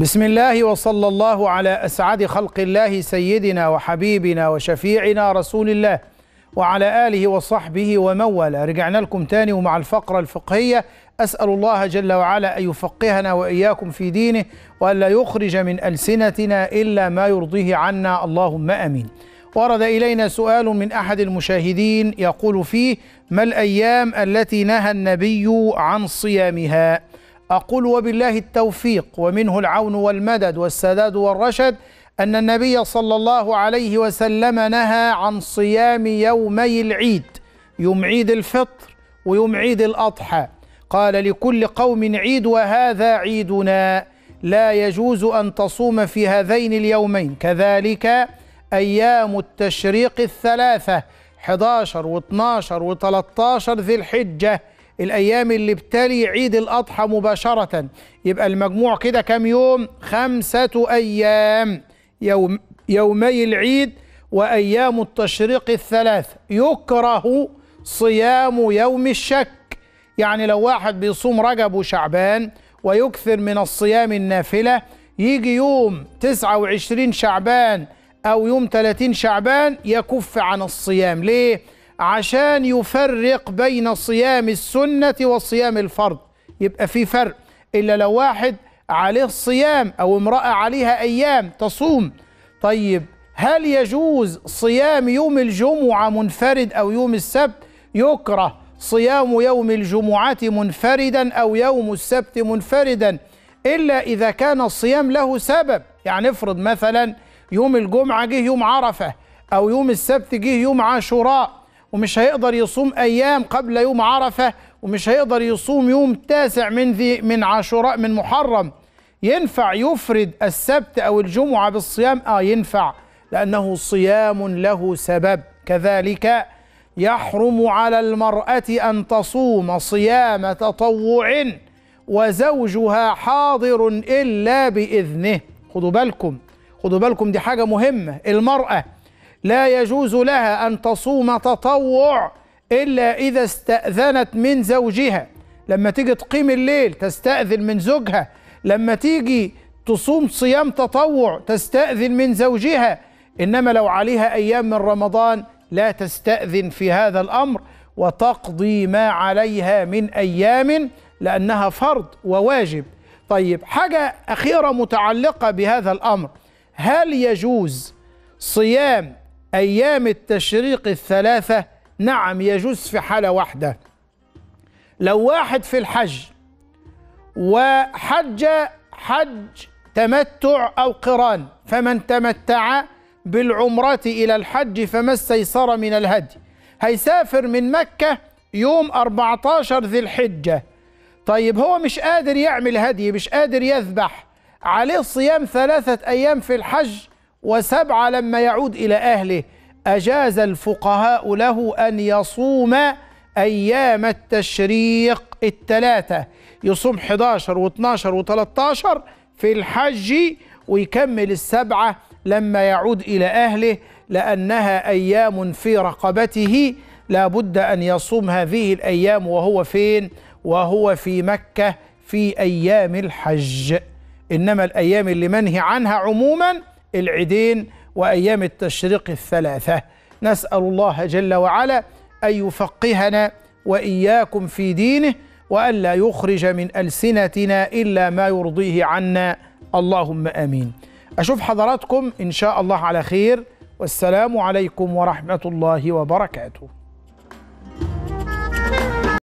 بسم الله وصلى الله على اسعد خلق الله سيدنا وحبيبنا وشفيعنا رسول الله وعلى اله وصحبه ومن والاه رجعنا لكم تاني ومع الفقره الفقهيه اسال الله جل وعلا ان يفقهنا واياكم في دينه والا يخرج من السنتنا الا ما يرضيه عنا اللهم امين ورد الينا سؤال من احد المشاهدين يقول فيه ما الايام التي نهى النبي عن صيامها أقول وبالله التوفيق ومنه العون والمدد والسداد والرشد أن النبي صلى الله عليه وسلم نهى عن صيام يومي العيد يوم عيد الفطر ويوم عيد الأضحى قال لكل قوم عيد وهذا عيدنا لا يجوز أن تصوم في هذين اليومين كذلك أيام التشريق الثلاثة 11 و12 و13 ذي الحجة الايام اللي بتلي عيد الاضحى مباشره يبقى المجموع كده كام يوم خمسه ايام يوم يومي العيد وايام التشريق الثلاث يكره صيام يوم الشك يعني لو واحد بيصوم رجب وشعبان ويكثر من الصيام النافله يجي يوم 29 شعبان او يوم 30 شعبان يكف عن الصيام ليه عشان يفرق بين صيام السنة وصيام الفرض يبقى في فرق إلا لو واحد عليه صيام أو امرأة عليها أيام تصوم طيب هل يجوز صيام يوم الجمعة منفرد أو يوم السبت يكره صيام يوم الجمعة منفردا أو يوم السبت منفردا إلا إذا كان الصيام له سبب يعني افرض مثلا يوم الجمعة جه يوم عرفة أو يوم السبت جه يوم عاشوراء ومش هيقدر يصوم أيام قبل يوم عرفة ومش هيقدر يصوم يوم تاسع من ذي من عاشوراء من محرم ينفع يفرد السبت أو الجمعة بالصيام آه ينفع لأنه صيام له سبب كذلك يحرم على المرأة أن تصوم صيام تطوع وزوجها حاضر إلا بإذنه خدوا بالكم خدوا بالكم دي حاجة مهمة المرأة لا يجوز لها أن تصوم تطوع إلا إذا استأذنت من زوجها لما تيجي تقيم الليل تستأذن من زوجها لما تيجي تصوم صيام تطوع تستأذن من زوجها إنما لو عليها أيام من رمضان لا تستأذن في هذا الأمر وتقضي ما عليها من أيام لأنها فرض وواجب طيب حاجة أخيرة متعلقة بهذا الأمر هل يجوز صيام أيام التشريق الثلاثة نعم يجوز في حالة واحدة لو واحد في الحج وحج حج تمتع أو قران فمن تمتع بالعمرة إلى الحج فما استيسر من الهدي هيسافر من مكة يوم 14 ذي الحجة طيب هو مش قادر يعمل هدي مش قادر يذبح عليه صيام ثلاثة أيام في الحج وسبعة لما يعود إلى أهله أجاز الفقهاء له أن يصوم أيام التشريق الثلاثة يصوم 11 و12 و13 في الحج ويكمل السبعة لما يعود إلى أهله لأنها أيام في رقبته لابد أن يصوم هذه الأيام وهو فين؟ وهو في مكة في أيام الحج إنما الأيام اللي منهي عنها عموماً العيدين وأيام التشريق الثلاثة نسأل الله جل وعلا أن يفقهنا وإياكم في دينه وألا يخرج من ألسنتنا إلا ما يرضيه عنا اللهم آمين أشوف حضراتكم إن شاء الله على خير والسلام عليكم ورحمة الله وبركاته